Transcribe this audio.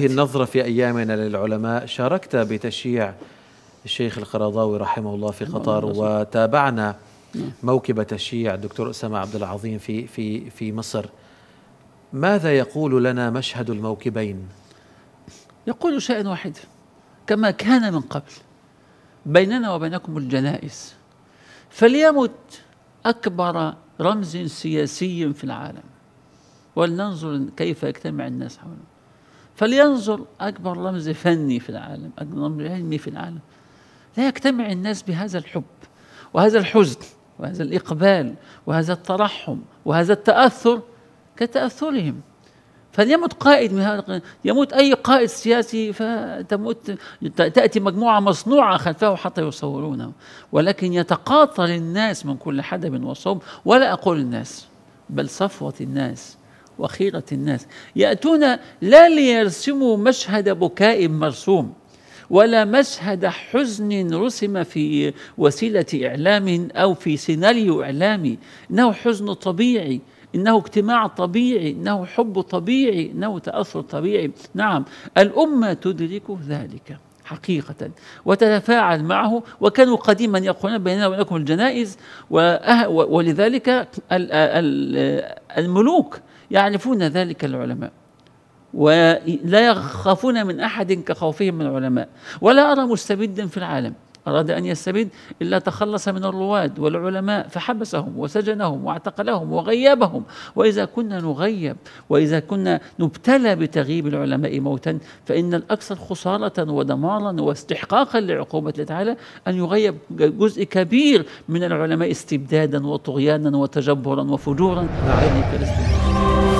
هذه النظرة في أيامنا للعلماء شاركت بتشييع الشيخ القرضاوي رحمه الله في نعم، قطر نعم، نعم. وتابعنا موكب تشييع الدكتور أسامة عبد العظيم في في في مصر ماذا يقول لنا مشهد الموكبين؟ يقول شيئا واحدا كما كان من قبل بيننا وبينكم الجنائز فليمت أكبر رمز سياسي في العالم ولننظر كيف يجتمع الناس حوله فلينظر أكبر رمز فني في العالم أكبر رمز علمي في العالم لا يجتمع الناس بهذا الحب وهذا الحزن وهذا الإقبال وهذا الترحم وهذا التأثر كتأثرهم فليمت قائد من هذا يموت أي قائد سياسي فتموت تأتي مجموعة مصنوعة خلفه حتى يصورونه ولكن يتقاطر الناس من كل حدب وصوب ولا أقول الناس بل صفوة الناس وخيرة الناس يأتون لا ليرسموا مشهد بكاء مرسوم ولا مشهد حزن رسم في وسيلة إعلام أو في سيناريو إعلامي إنه حزن طبيعي إنه اجتماع طبيعي إنه حب طبيعي إنه تأثر طبيعي نعم الأمة تدرك ذلك حقيقة وتتفاعل معه وكانوا قديما يقولون بيننا وبينكم الجنائز ولذلك الملوك يعرفون ذلك العلماء ولا يخافون من احد كخوفهم من العلماء ولا ارى مستبدا في العالم أراد أن يستبد إلا تخلص من الرواد والعلماء فحبسهم وسجنهم واعتقلهم وغيبهم وإذا كنا نغيب وإذا كنا نبتلى بتغييب العلماء موتا فإن الأكثر خسارة ودمارا واستحقاقا لعقوبة الله تعالى أن يغيب جزء كبير من العلماء استبدادا وطغيانا وتجبرا وفجورا أعدني نعم. يعني فلسطين